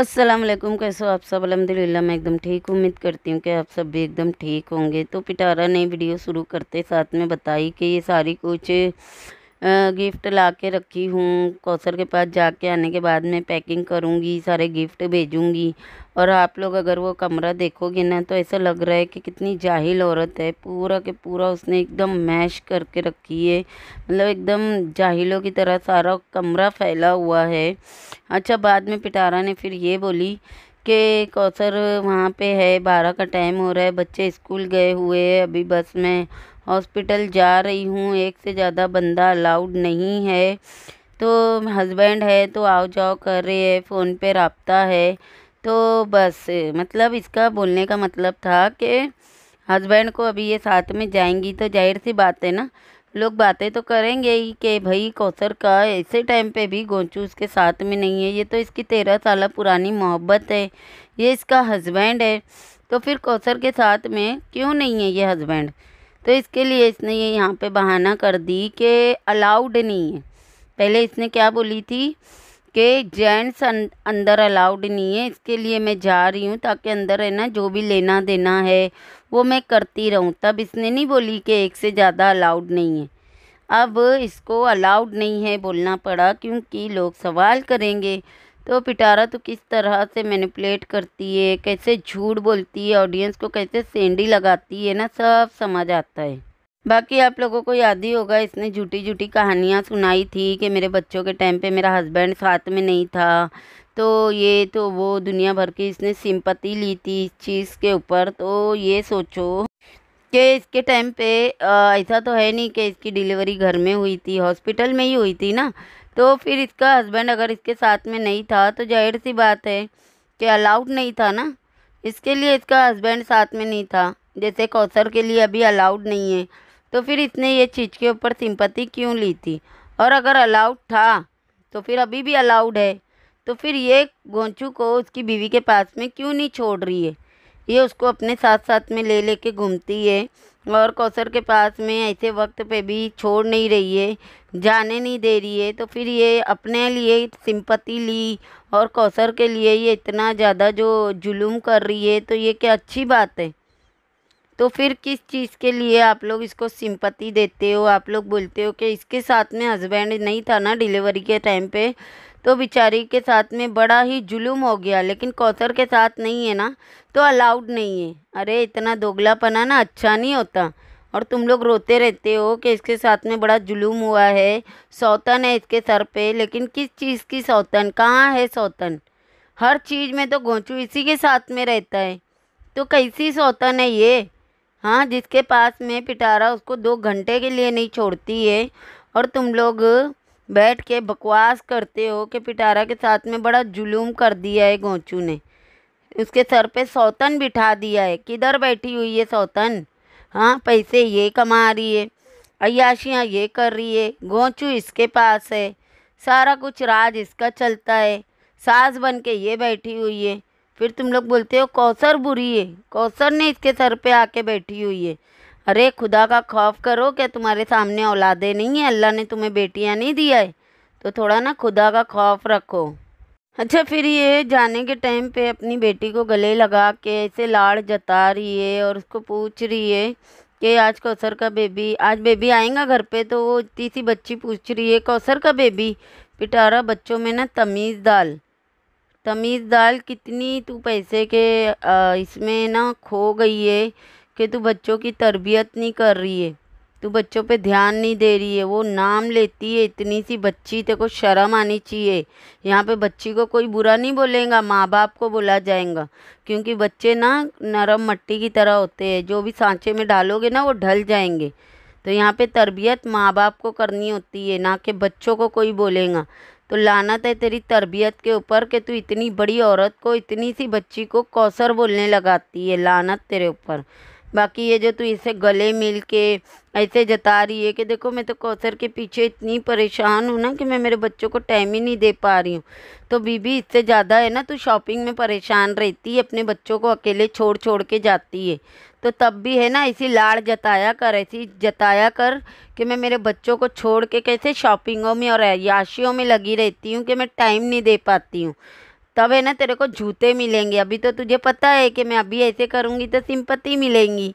असलम कैसे हो आप सब अलहमदिल्ला मैं एकदम ठीक उम्मीद करती हूँ कि आप सब भी एकदम ठीक होंगे तो पिटारा ने वीडियो शुरू करते साथ में बताई कि ये सारी कुछ गिफ़्ट ला के रखी हूँ कौसर के पास जाके आने के बाद मैं पैकिंग करूँगी सारे गिफ़्ट भेजूँगी और आप लोग अगर वो कमरा देखोगे ना तो ऐसा लग रहा है कि कितनी जाहिल औरत है पूरा के पूरा उसने एकदम मैश करके रखी है मतलब एकदम जाहिलों की तरह सारा कमरा फैला हुआ है अच्छा बाद में पिटारा ने फिर ये बोली कि कौसर वहाँ पे है बारह का टाइम हो रहा है बच्चे स्कूल गए हुए हैं अभी बस में हॉस्पिटल जा रही हूँ एक से ज़्यादा बंदा अलाउड नहीं है तो हस्बैंड है तो आओ जाओ कर रहे हैं फ़ोन पे रबता है तो बस मतलब इसका बोलने का मतलब था कि हस्बैंड को अभी ये साथ में जाएंगी तो जाहिर सी बात है ना लोग बातें तो करेंगे ही कि भाई कौसर का ऐसे टाइम पे भी गोंचू उसके साथ में नहीं है ये तो इसकी तेरह साल पुरानी मोहब्बत है ये इसका हस्बैंड है तो फिर कौसर के साथ में क्यों नहीं है ये हस्बैंड तो इसके लिए इसने ये यहाँ पे बहाना कर दी कि अलाउड नहीं है पहले इसने क्या बोली थी कि जेंट्स अं-, अंदर अलाउड नहीं है इसके लिए मैं जा रही हूँ ताकि अंदर है ना जो भी लेना देना है वो मैं करती रहूँ तब इसने नहीं बोली कि एक से ज़्यादा अलाउड नहीं है अब इसको अलाउड नहीं है बोलना पड़ा क्योंकि लोग सवाल करेंगे तो पिटारा तो किस तरह से मैनिपुलेट करती है कैसे झूठ बोलती है ऑडियंस को कैसे सेंडी लगाती है ना सब समझ आता है बाकी आप लोगों को याद ही होगा इसने झूठी झूठी कहानियाँ सुनाई थी कि मेरे बच्चों के टाइम पे मेरा हस्बैंड साथ में नहीं था तो ये तो वो दुनिया भर की इसने सिंपति ली थी इस चीज़ के ऊपर तो ये सोचो कि इसके टाइम पे ऐसा तो है नहीं कि इसकी डिलीवरी घर में हुई थी हॉस्पिटल में ही हुई थी ना तो फिर इसका हस्बैंड अगर इसके साथ में नहीं था तो जाहिर सी बात है कि अलाउड नहीं था ना इसके लिए इसका हस्बैंड साथ में नहीं था जैसे कौसर के लिए अभी अलाउड नहीं है तो फिर इसने ये चीज़ के ऊपर सिंपत्ति क्यों ली थी और अगर अलाउड था तो फिर अभी भी अलाउड है तो फिर ये गोंचू को उसकी बीवी के पास में क्यों नहीं छोड़ रही है ये उसको अपने साथ साथ में ले लेके घूमती है और कौसर के पास में ऐसे वक्त पे भी छोड़ नहीं रही है जाने नहीं दे रही है तो फिर ये अपने लिए सिंपत्ति ली और कौसर के लिए ये इतना ज़्यादा जो जुलूम कर रही है तो ये क्या अच्छी बात है तो फिर किस चीज़ के लिए आप लोग इसको सिंपत्ति देते हो आप लोग बोलते हो कि इसके साथ में हस्बैंड नहीं था ना डिलीवरी के टाइम पे तो बेचारी के साथ में बड़ा ही जुलूम हो गया लेकिन कौसर के साथ नहीं है ना तो अलाउड नहीं है अरे इतना दोगलापना ना अच्छा नहीं होता और तुम लोग रोते रहते हो कि इसके साथ में बड़ा जुलूम हुआ है सौतन है इसके सर पे लेकिन किस चीज़ की सौतन कहाँ है सौतन हर चीज़ में तो गोंचू इसी के साथ में रहता है तो कैसी सौतन है ये हाँ जिसके पास में पिटारा उसको दो घंटे के लिए नहीं छोड़ती है और तुम लोग बैठ के बकवास करते हो कि पिटारा के साथ में बड़ा जुलूम कर दिया है गोचू ने उसके सर पे सौतन बिठा दिया है किधर बैठी हुई है सौतन हाँ पैसे ये कमा रही है अयाशियाँ ये कर रही है गोचू इसके पास है सारा कुछ राज इसका चलता है सास बन के ये बैठी हुई है फिर तुम लोग बोलते हो कौसर बुरी है कौसर ने इसके सर पे आके बैठी हुई है अरे खुदा का खौफ करो क्या तुम्हारे सामने औलादे नहीं है अल्लाह ने तुम्हें बेटियां नहीं दिया है तो थोड़ा ना खुदा का खौफ रखो अच्छा फिर ये जाने के टाइम पे अपनी बेटी को गले लगा के ऐसे लाड़ जता रही है और उसको पूछ रही है कि आज कौसर का बेबी आज बेबी आएगा घर पे तो वो इतनी सी बच्ची पूछ रही है कौसर का बेबी पिटारा बच्चों में ना तमीज़ दाल तमीज़ दाल कितनी तू पैसे के इसमें ना खो गई है कि तू बच्चों की तरबियत नहीं कर रही है तू बच्चों पे ध्यान नहीं दे रही है वो नाम लेती है इतनी सी बच्ची तेरे को शर्म आनी चाहिए यहाँ पे बच्ची को कोई बुरा नहीं बोलेगा माँ बाप को बोला जाएगा क्योंकि बच्चे ना नरम मट्टी की तरह होते हैं जो भी सांचे में डालोगे ना वो ढल जाएंगे तो यहाँ पे तरबियत माँ बाप को करनी होती है ना कि बच्चों को कोई बोलेगा तो लानत है तेरी तरबियत के ऊपर कि तू इतनी बड़ी औरत को इतनी सी बच्ची को कौसर बोलने लगाती है लानत तेरे ऊपर बाकी ये जो तू इसे गले मिल के ऐसे जता रही है कि देखो मैं तो कौसर के पीछे इतनी परेशान हूँ ना कि मैं मेरे बच्चों को टाइम ही नहीं दे पा रही हूँ तो बीबी इससे ज़्यादा है ना तू शॉपिंग में परेशान रहती है अपने बच्चों को अकेले छोड़ छोड़ के जाती है तो तब भी है ना ऐसी लाड़ जताया कर ऐसी जताया कर कि मैं मेरे बच्चों को छोड़ के कैसे शॉपिंगों में और याशियों में लगी रहती हूँ कि मैं टाइम नहीं दे पाती हूँ तब है ना तेरे को जूते मिलेंगे अभी तो तुझे पता है कि मैं अभी ऐसे करूँगी तो सिंपति मिलेंगी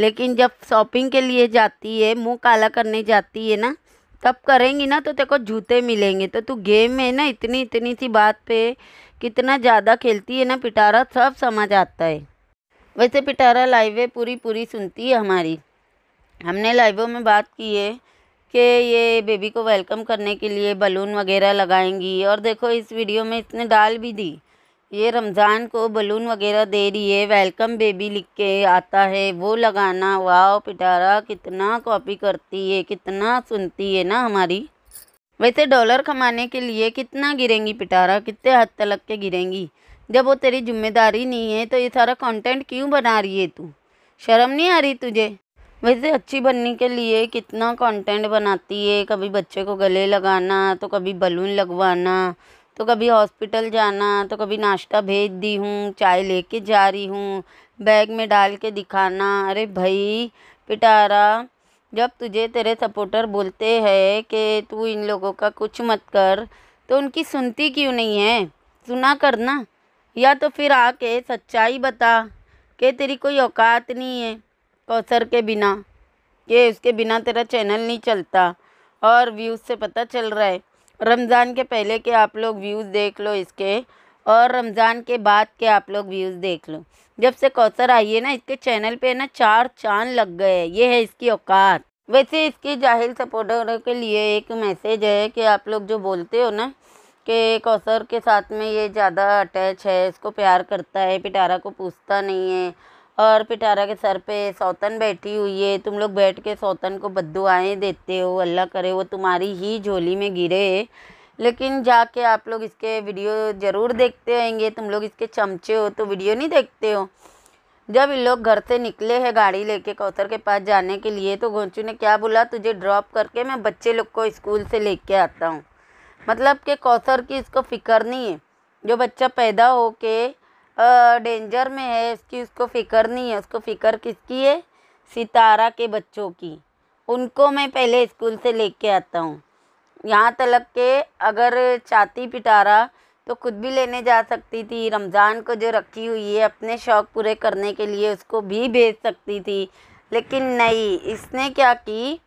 लेकिन जब शॉपिंग के लिए जाती है मुंह काला करने जाती है ना तब करेंगी ना तो तेरे को जूते मिलेंगे तो तू गेम में ना इतनी इतनी सी बात पे कितना ज़्यादा खेलती है ना पिटारा सब समझ आता है वैसे पिटारा लाइवें पूरी पूरी सुनती है हमारी हमने लाइवों में बात की है के ये बेबी को वेलकम करने के लिए बलून वगैरह लगाएंगी और देखो इस वीडियो में इसने डाल भी दी ये रमज़ान को बलून वगैरह दे रही है वेलकम बेबी लिख के आता है वो लगाना वाह पिटारा कितना कॉपी करती है कितना सुनती है ना हमारी वैसे डॉलर कमाने के लिए कितना गिरेंगी पिटारा कितने हद लग के गिरेंगी जब वो तेरी जिम्मेदारी नहीं है तो ये सारा कंटेंट क्यों बना रही है तू शर्म नहीं आ रही तुझे वैसे अच्छी बनने के लिए कितना कंटेंट बनाती है कभी बच्चे को गले लगाना तो कभी बलून लगवाना तो कभी हॉस्पिटल जाना तो कभी नाश्ता भेज दी हूँ चाय लेके जा रही हूँ बैग में डाल के दिखाना अरे भाई पिटारा जब तुझे तेरे सपोर्टर बोलते हैं कि तू इन लोगों का कुछ मत कर तो उनकी सुनती क्यों नहीं है सुना करना या तो फिर आके सच्चाई बता कि तेरी कोई औकात नहीं है कौसर के बिना ये उसके बिना तेरा चैनल नहीं चलता और व्यूज़ से पता चल रहा है रमज़ान के पहले के आप लोग व्यूज़ देख लो इसके और रमज़ान के बाद के आप लोग व्यूज़ देख लो जब से कौसर आई है ना इसके चैनल पे ना चार चांद लग गए ये है इसकी औकात वैसे इसकी जाहिल सपोर्टरों के लिए एक मैसेज है कि आप लोग जो बोलते हो ना कि कौसर के साथ में ये ज़्यादा अटैच है इसको प्यार करता है पिटारा को पूछता नहीं है और पिटारा के सर पे सौतन बैठी हुई है तुम लोग बैठ के सौतन को बदुआएँ देते हो अल्लाह करे वो तुम्हारी ही झोली में गिरे लेकिन जाके आप लोग इसके वीडियो ज़रूर देखते होंगे तुम लोग इसके चमचे हो तो वीडियो नहीं देखते हो जब इन लोग घर से निकले हैं गाड़ी लेके कौतर के पास जाने के लिए तो गोंचू ने क्या बोला तुझे ड्रॉप करके मैं बच्चे लोग को स्कूल से लेके आता हूँ मतलब कि कौसर की इसको फ़िक्र नहीं है जो बच्चा पैदा हो के डेंजर में है इसकी उसको फ़िक्र नहीं है उसको फ़िक्र किसकी है सितारा के बच्चों की उनको मैं पहले स्कूल से लेके आता हूँ यहाँ तलक के अगर चाती पिटारा तो खुद भी लेने जा सकती थी रमज़ान को जो रखी हुई है अपने शौक़ पूरे करने के लिए उसको भी भेज सकती थी लेकिन नहीं इसने क्या की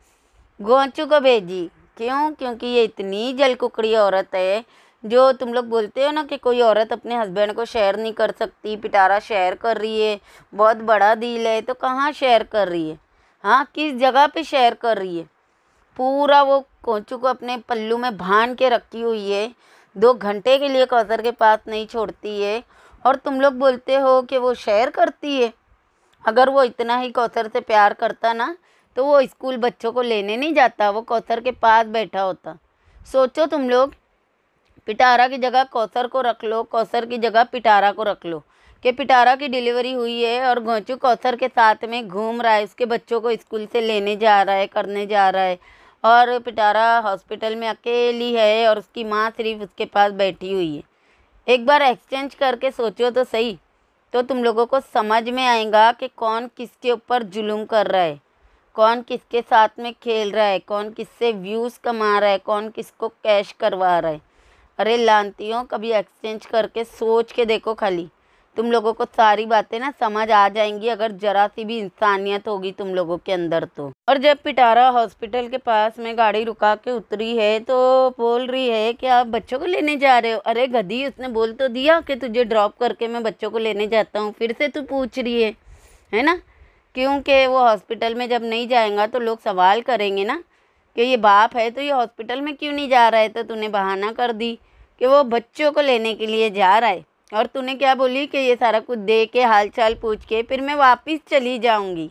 गोंचू को भेजी क्यों क्योंकि ये इतनी जलकुकड़ी औरत है जो तुम लोग बोलते हो ना कि कोई औरत अपने हस्बैंड को शेयर नहीं कर सकती पिटारा शेयर कर रही है बहुत बड़ा दिल है तो कहाँ शेयर कर रही है हाँ किस जगह पे शेयर कर रही है पूरा वो कोचू को अपने पल्लू में भान के रखी हुई है दो घंटे के लिए कौसर के पास नहीं छोड़ती है और तुम लोग बोलते हो कि वो शेयर करती है अगर वो इतना ही कौसर से प्यार करता ना तो वो स्कूल बच्चों को लेने नहीं जाता वो कौसर के पास बैठा होता सोचो तुम लोग पिटारा की जगह कौसर को रख लो कौसर की जगह पिटारा को रख लो कि पिटारा की डिलीवरी हुई है और घोंचू कौसर के साथ में घूम रहा है उसके बच्चों को स्कूल से लेने जा रहा है करने जा रहा है और पिटारा हॉस्पिटल में अकेली है और उसकी माँ सिर्फ उसके पास बैठी हुई है एक बार एक्सचेंज करके सोचो तो सही तो तुम लोगों को समझ में आएगा कि कौन किसके ऊपर जुलूम कर रहा है कौन किसके साथ में खेल रहा है कौन किससे व्यूज़ कमा रहा है कौन किसको कैश करवा रहा है अरे लानती हो कभी एक्सचेंज करके सोच के देखो खाली तुम लोगों को सारी बातें ना समझ आ जाएंगी अगर जरा सी भी इंसानियत होगी तुम लोगों के अंदर तो और जब पिटारा हॉस्पिटल के पास में गाड़ी रुका के उतरी है तो बोल रही है कि आप बच्चों को लेने जा रहे हो अरे गधी उसने बोल तो दिया कि तुझे ड्रॉप करके मैं बच्चों को लेने जाता हूँ फिर से तू पूछ रही है है ना क्योंकि वो हॉस्पिटल में जब नहीं जाएगा तो लोग सवाल करेंगे ना कि ये बाप है तो ये हॉस्पिटल में क्यों नहीं जा रहा है तो तूने बहाना कर दी कि वो बच्चों को लेने के लिए जा रहा है और तूने क्या बोली कि ये सारा कुछ दे के हाल चाल पूछ के फिर मैं वापस चली जाऊँगी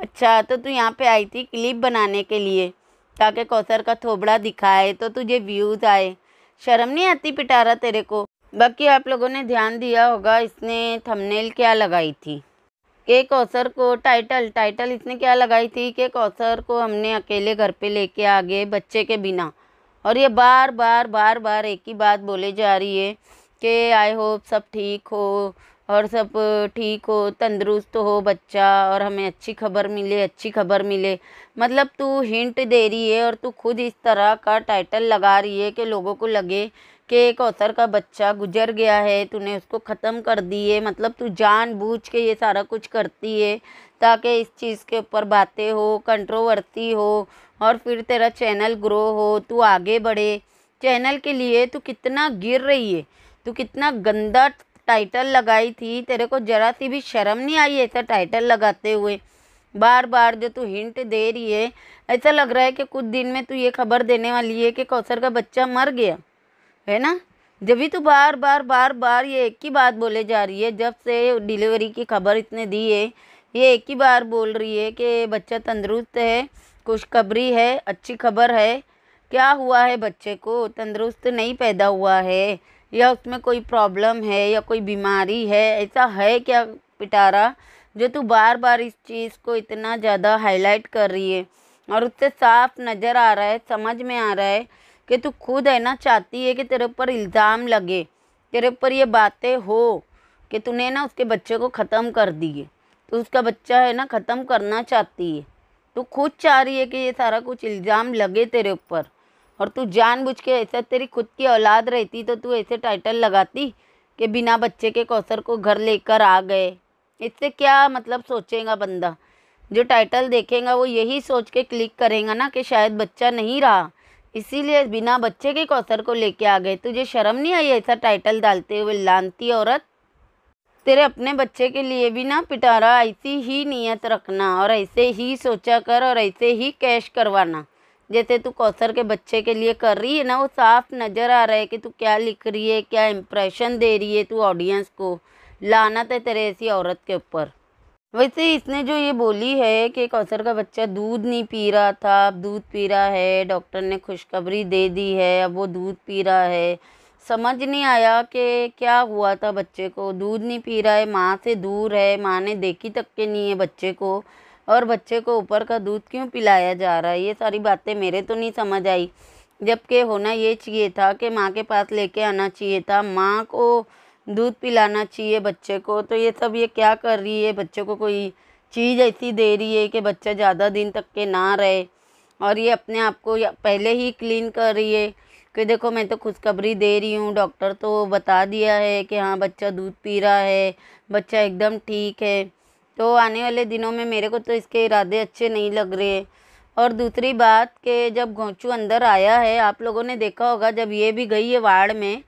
अच्छा तो तू यहाँ पे आई थी क्लिप बनाने के लिए ताकि कौसर का थोबड़ा दिखाए तो तुझे व्यूज़ आए शर्म नहीं आती पिटारा तेरे को बाकी आप लोगों ने ध्यान दिया होगा इसने थंबनेल क्या लगाई थी के कौसर को टाइटल टाइटल इसने क्या लगाई थी कि कौसर को हमने अकेले घर पे लेके आ गए बच्चे के बिना और ये बार बार बार बार एक ही बात बोले जा रही है कि आई होप सब ठीक हो और सब ठीक हो तंदुरुस्त हो बच्चा और हमें अच्छी खबर मिले अच्छी खबर मिले मतलब तू हिंट दे रही है और तू खुद इस तरह का टाइटल लगा रही है कि लोगों को लगे कि एक अवसर का बच्चा गुजर गया है तूने उसको ख़त्म कर दी है मतलब तू जानबूझ के ये सारा कुछ करती है ताकि इस चीज़ के ऊपर बातें हो कंट्रोवर्सी हो और फिर तेरा चैनल ग्रो हो तू आगे बढ़े चैनल के लिए तू कितना गिर रही है तू कितना गंदा टाइटल लगाई थी तेरे को जरा सी भी शर्म नहीं आई ऐसा टाइटल लगाते हुए बार बार जो तू हिंट दे रही है ऐसा लग रहा है कि कुछ दिन में तू ये खबर देने वाली है कि कौसर का बच्चा मर गया है ना जब भी तू बार बार बार बार ये एक ही बात बोले जा रही है जब से डिलीवरी की खबर इसने दी है ये एक ही बार बोल रही है कि बच्चा तंदुरुस्त है खुशखबरी है अच्छी खबर है क्या हुआ है बच्चे को तंदुरुस्त नहीं पैदा हुआ है या उसमें कोई प्रॉब्लम है या कोई बीमारी है ऐसा है क्या पिटारा जो तू बार बार इस चीज़ को इतना ज़्यादा हाईलाइट कर रही है और उससे साफ नज़र आ रहा है समझ में आ रहा है कि तू खुद है ना चाहती है कि तेरे ऊपर इल्ज़ाम लगे तेरे ऊपर ये बातें हो कि तूने ना उसके बच्चे को ख़त्म कर दिए तो उसका बच्चा है ना ख़त्म करना चाहती है तू खुद चाह रही है कि ये सारा कुछ इल्ज़ाम लगे तेरे ऊपर और तू जानबूझ के ऐसा तेरी खुद की औलाद रहती तो तू ऐसे टाइटल लगाती कि बिना बच्चे के कौसर को घर लेकर आ गए इससे क्या मतलब सोचेगा बंदा जो टाइटल देखेगा वो यही सोच के क्लिक करेगा ना कि शायद बच्चा नहीं रहा इसीलिए बिना बच्चे के कौसर को लेके आ गए तुझे शर्म नहीं आई ऐसा टाइटल डालते हुए लानती औरत तेरे अपने बच्चे के लिए भी ना पिटारा ऐसी ही नीयत रखना और ऐसे ही सोचा कर और ऐसे ही कैश करवाना जैसे तू कौसर के बच्चे के लिए कर रही है ना वो साफ नज़र आ रहा है कि तू क्या लिख रही है क्या इम्प्रेशन दे रही है तू ऑडियंस को लाना है तेरे ऐसी औरत के ऊपर वैसे इसने जो ये बोली है कि कौसर का बच्चा दूध नहीं पी रहा था अब दूध पी रहा है डॉक्टर ने खुशखबरी दे दी है अब वो दूध पी रहा है समझ नहीं आया कि क्या हुआ था बच्चे को दूध नहीं पी रहा है माँ से दूर है माँ ने देखी तक के नहीं है बच्चे को और बच्चे को ऊपर का दूध क्यों पिलाया जा रहा है ये सारी बातें मेरे तो नहीं समझ आई जबकि होना ये चाहिए था कि माँ के पास लेके आना चाहिए था माँ को दूध पिलाना चाहिए बच्चे को तो ये सब ये क्या कर रही है बच्चे को कोई चीज़ ऐसी दे रही है कि बच्चा ज़्यादा दिन तक के ना रहे और ये अपने आप को पहले ही क्लीन कर रही है कि देखो मैं तो खुशखबरी दे रही हूँ डॉक्टर तो बता दिया है कि हाँ बच्चा दूध पी रहा है बच्चा एकदम ठीक है तो आने वाले दिनों में मेरे को तो इसके इरादे अच्छे नहीं लग रहे और दूसरी बात कि जब घोंचू अंदर आया है आप लोगों ने देखा होगा जब ये भी गई है वाड़ में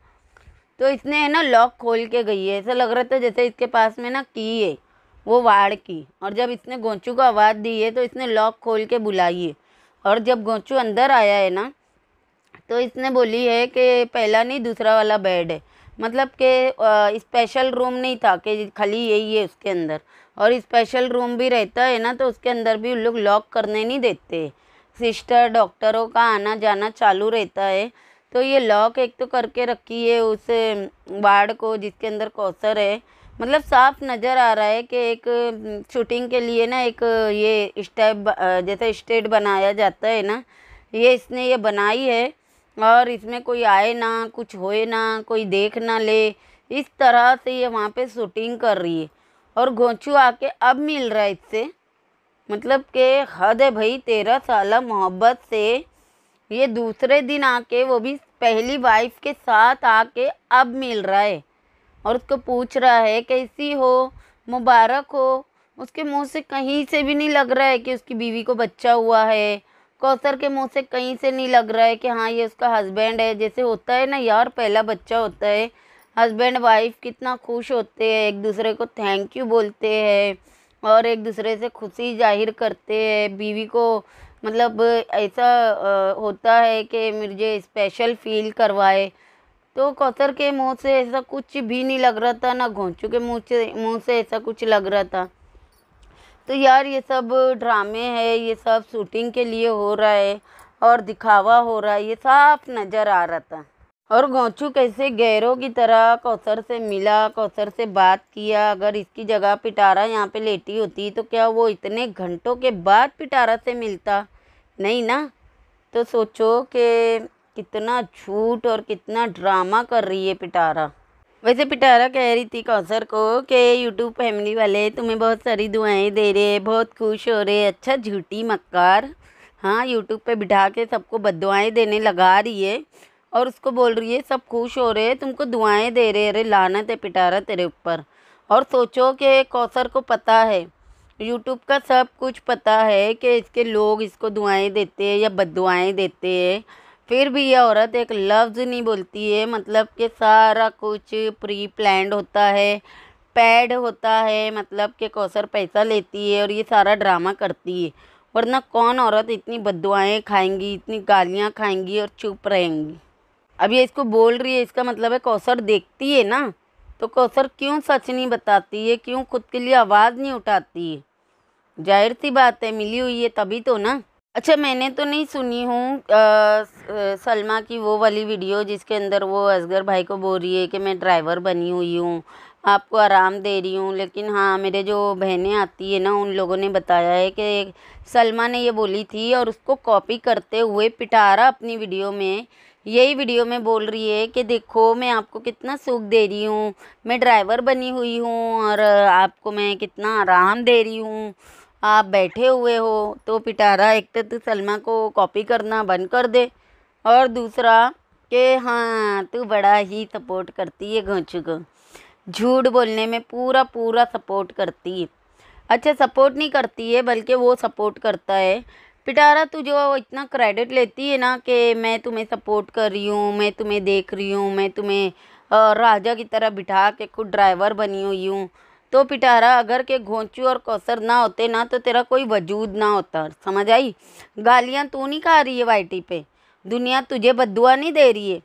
तो इसने है ना लॉक खोल के गई है ऐसा लग रहा था जैसे इसके पास में ना की है वो वाड़ की और जब इसने घोंचू को आवाज़ दी है तो इसने लॉक खोल के बुलाई है और जब घोंचू अंदर आया है ना तो इसने बोली है कि पहला नहीं दूसरा वाला बेड है मतलब कि स्पेशल रूम नहीं था कि खाली यही है उसके अंदर और स्पेशल रूम भी रहता है ना तो उसके अंदर भी उन लोग लॉक करने नहीं देते सिस्टर डॉक्टरों का आना जाना चालू रहता है तो ये लॉक एक तो करके रखी है उस वार्ड को जिसके अंदर कौसर है मतलब साफ नज़र आ रहा है कि एक शूटिंग के लिए ना एक ये स्टेप जैसे स्टेट बनाया जाता है ना ये इसने ये बनाई है और इसमें कोई आए ना कुछ होए ना कोई देख ना ले इस तरह से ये वहाँ पे शूटिंग कर रही है और घोंचू आके अब मिल रहा है इससे मतलब के हद है भाई तेरह साल मोहब्बत से ये दूसरे दिन आके वो भी पहली वाइफ के साथ आके अब मिल रहा है और उसको पूछ रहा है कैसी हो मुबारक हो उसके मुंह से कहीं से भी नहीं लग रहा है कि उसकी बीवी को बच्चा हुआ है कौसर के मुंह से कहीं से नहीं लग रहा है कि हाँ ये उसका हस्बैंड है जैसे होता है ना यार पहला बच्चा होता है हस्बैंड वाइफ कितना खुश होते हैं एक दूसरे को थैंक यू बोलते हैं और एक दूसरे से खुशी जाहिर करते हैं बीवी को मतलब ऐसा होता है कि मुझे स्पेशल फील करवाए तो कौसर के मुंह से ऐसा कुछ भी नहीं लग रहा था ना घोंचू के मुंह से मुंह से ऐसा कुछ लग रहा था तो यार ये सब ड्रामे है ये सब शूटिंग के लिए हो रहा है और दिखावा हो रहा है ये साफ नज़र आ रहा था और गोचू कैसे गैरों की तरह कौसर से मिला कौसर से बात किया अगर इसकी जगह पिटारा यहाँ पे लेटी होती तो क्या वो इतने घंटों के बाद पिटारा से मिलता नहीं ना तो सोचो कि कितना झूठ और कितना ड्रामा कर रही है पिटारा वैसे पिटारा कह रही थी कौसर को कि यूट्यूब फैमिली वाले तुम्हें बहुत सारी दुआएं दे रहे बहुत खुश हो रहे अच्छा झूठी मक्कार हाँ यूट्यूब पे बिठा के सबको बद देने लगा रही है और उसको बोल रही है सब खुश हो रहे तुमको दुआएं दे रहे अरे लानत है पिटारा तेरे ऊपर और सोचो कि कौसर को पता है यूट्यूब का सब कुछ पता है कि इसके लोग इसको दुआएँ देते हैं या बद देते हैं फिर भी ये औरत एक लफ्ज़ नहीं बोलती है मतलब कि सारा कुछ प्री प्लैंड होता है पैड होता है मतलब कि कौसर पैसा लेती है और ये सारा ड्रामा करती है वरना कौन औरत इतनी बदुआएँ खाएंगी इतनी गालियाँ खाएंगी और चुप रहेंगी अब ये इसको बोल रही है इसका मतलब है कौसर देखती है ना तो कौसर क्यों सच नहीं बताती है क्यों खुद के लिए आवाज़ नहीं उठाती है जाहिर सी बात है मिली हुई है तभी तो ना अच्छा मैंने तो नहीं सुनी हूँ सलमा की वो वाली वीडियो जिसके अंदर वो असगर भाई को बोल रही है कि मैं ड्राइवर बनी हुई हूँ आपको आराम दे रही हूँ लेकिन हाँ मेरे जो बहनें आती है ना उन लोगों ने बताया है कि सलमा ने ये बोली थी और उसको कॉपी करते हुए पिटारा अपनी वीडियो में यही वीडियो में बोल रही है कि देखो मैं आपको कितना सुख दे रही हूँ मैं ड्राइवर बनी हुई हूँ और आपको मैं कितना आराम दे रही हूँ आप बैठे हुए हो तो पिटारा एक तो तू सलमा को कॉपी करना बंद कर दे और दूसरा कि हाँ तू बड़ा ही सपोर्ट करती है घोंचू को झूठ बोलने में पूरा पूरा सपोर्ट करती है अच्छा सपोर्ट नहीं करती है बल्कि वो सपोर्ट करता है पिटारा तू जो इतना क्रेडिट लेती है ना कि मैं तुम्हें सपोर्ट कर रही हूँ मैं तुम्हें देख रही हूँ मैं तुम्हें राजा की तरह बिठा के खुद ड्राइवर बनी हुई हूँ तो पिटारा अगर के घोंचू और कौसर ना होते ना तो तेरा कोई वजूद ना होता समझ आई गालियाँ तू नहीं खा रही है वाइटी पे दुनिया तुझे बदुआ नहीं दे रही है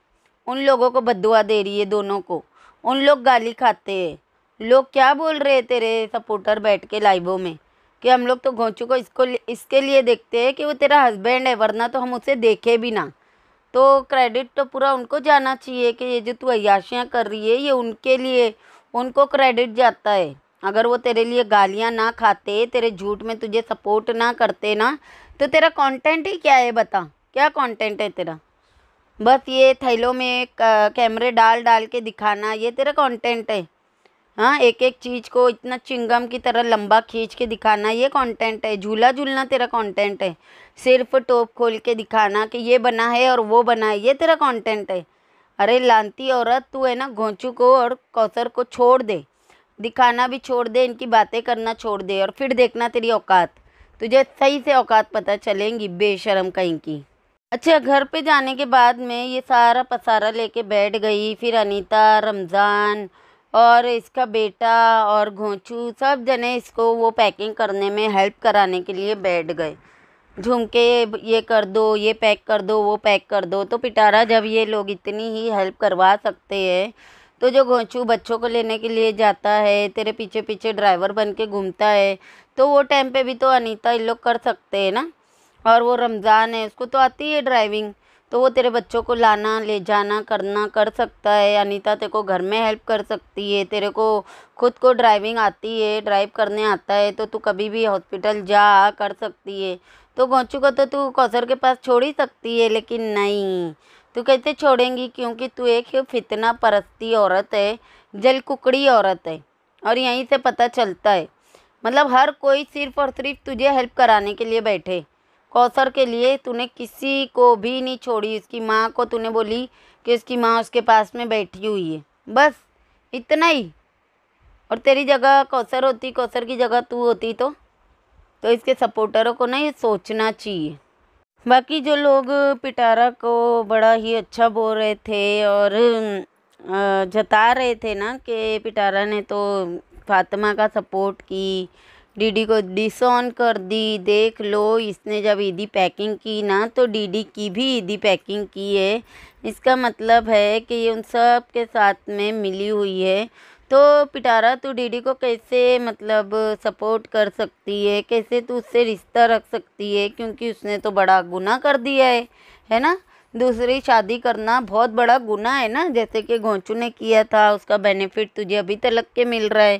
उन लोगों को बदुआ दे रही है दोनों को उन लोग गाली खाते हैं लोग क्या बोल रहे हैं तेरे सपोर्टर बैठ के लाइवों में कि हम लोग तो घोंचू को इसको इसके लिए देखते हैं कि वो तेरा हस्बैंड है वरना तो हम उसे देखे भी ना तो क्रेडिट तो पूरा उनको जाना चाहिए कि ये जो तू अयाशियाँ कर रही है ये उनके लिए उनको क्रेडिट जाता है अगर वो तेरे लिए गालियाँ ना खाते तेरे झूठ में तुझे सपोर्ट ना करते ना तो तेरा कंटेंट ही क्या है बता क्या कंटेंट है तेरा बस ये थैलों में कैमरे डाल डाल के दिखाना ये तेरा कंटेंट है हाँ एक एक चीज़ को इतना चिंगम की तरह लंबा खींच के दिखाना ये कंटेंट है झूला झूलना तेरा कंटेंट है सिर्फ टोप खोल के दिखाना कि ये बना है और वो बना है ये तेरा कंटेंट है अरे लानती औरत तू है ना घोंचू को और कौसर को छोड़ दे दिखाना भी छोड़ दे इनकी बातें करना छोड़ दे और फिर देखना तेरी औकात तुझे सही से औकात पता चलेंगी बेशरम कहीं की अच्छा घर पे जाने के बाद में ये सारा पसारा लेके बैठ गई फिर अनीता रमज़ान और इसका बेटा और घोंचू सब जने इसको वो पैकिंग करने में हेल्प कराने के लिए बैठ गए झुमके ये कर दो ये पैक कर दो वो पैक कर दो तो पिटारा जब ये लोग इतनी ही हेल्प करवा सकते हैं तो जो घोंचू बच्चों को लेने के लिए जाता है तेरे पीछे पीछे ड्राइवर बन के घूमता है तो वो टाइम पे भी तो अनीता इन लोग कर सकते हैं ना और वो रमज़ान है उसको तो आती है ड्राइविंग तो वो तेरे बच्चों को लाना ले जाना करना कर सकता है अनीता तेरे को घर में हेल्प कर सकती है तेरे को खुद को ड्राइविंग आती है ड्राइव करने आता है तो तू कभी भी हॉस्पिटल जा कर सकती है तो गोंचू को तो तू कौसर के पास छोड़ ही सकती है लेकिन नहीं तू कैसे छोड़ेंगी क्योंकि तू एक फितना परस्ती औरत है जल कुकड़ी औरत है और यहीं से पता चलता है मतलब हर कोई सिर्फ और सिर्फ तुझे हेल्प कराने के लिए बैठे कौसर के लिए तूने किसी को भी नहीं छोड़ी उसकी माँ को तूने बोली कि उसकी माँ उसके पास में बैठी हुई है बस इतना ही और तेरी जगह कौसर होती कौसर की जगह तू होती तो तो इसके सपोर्टरों को ना ये सोचना चाहिए बाकी जो लोग पिटारा को बड़ा ही अच्छा बोल रहे थे और जता रहे थे ना कि पिटारा ने तो फातिमा का सपोर्ट की डीडी को डिस कर दी देख लो इसने जब ईदी पैकिंग की ना तो डीडी की भी ईदी पैकिंग की है इसका मतलब है कि ये उन सब के साथ में मिली हुई है तो पिटारा तू डीडी को कैसे मतलब सपोर्ट कर सकती है कैसे तू उससे रिश्ता रख सकती है क्योंकि उसने तो बड़ा गुनाह कर दिया है है ना दूसरी शादी करना बहुत बड़ा गुना है ना जैसे कि घोंचू ने किया था उसका बेनिफिट तुझे अभी तक के मिल रहा है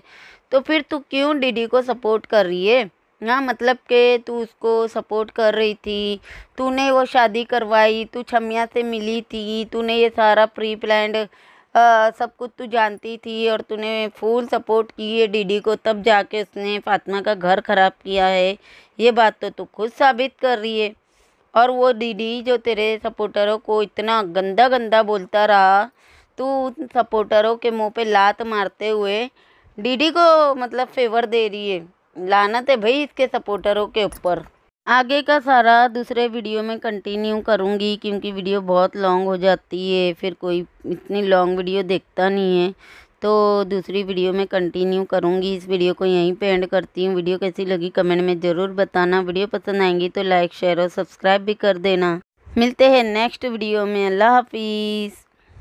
तो फिर तू क्यों डीडी को सपोर्ट कर रही है ना हाँ, मतलब के तू उसको सपोर्ट कर रही थी तूने वो शादी करवाई तू छमिया से मिली थी तूने ये सारा प्री प्लान्ड आ, सब कुछ तू जानती थी और तूने फुल सपोर्ट की है डीडी को तब जाके उसने फातिमा का घर ख़राब किया है ये बात तो तू खुद साबित कर रही है और वो डीडी जो तेरे सपोर्टरों को इतना गंदा गंदा बोलता रहा तू उन सपोर्टरों के मुंह पे लात मारते हुए डीडी को मतलब फेवर दे रही है लानत है भाई इसके सपोर्टरों के ऊपर आगे का सारा दूसरे वीडियो में कंटिन्यू करूँगी क्योंकि वीडियो बहुत लॉन्ग हो जाती है फिर कोई इतनी लॉन्ग वीडियो देखता नहीं है तो दूसरी वीडियो में कंटिन्यू करूँगी इस वीडियो को यहीं पे एंड करती हूँ वीडियो कैसी लगी कमेंट में ज़रूर बताना वीडियो पसंद आएंगी तो लाइक शेयर और सब्सक्राइब भी कर देना मिलते हैं नेक्स्ट वीडियो में अल्लाह हाफिज़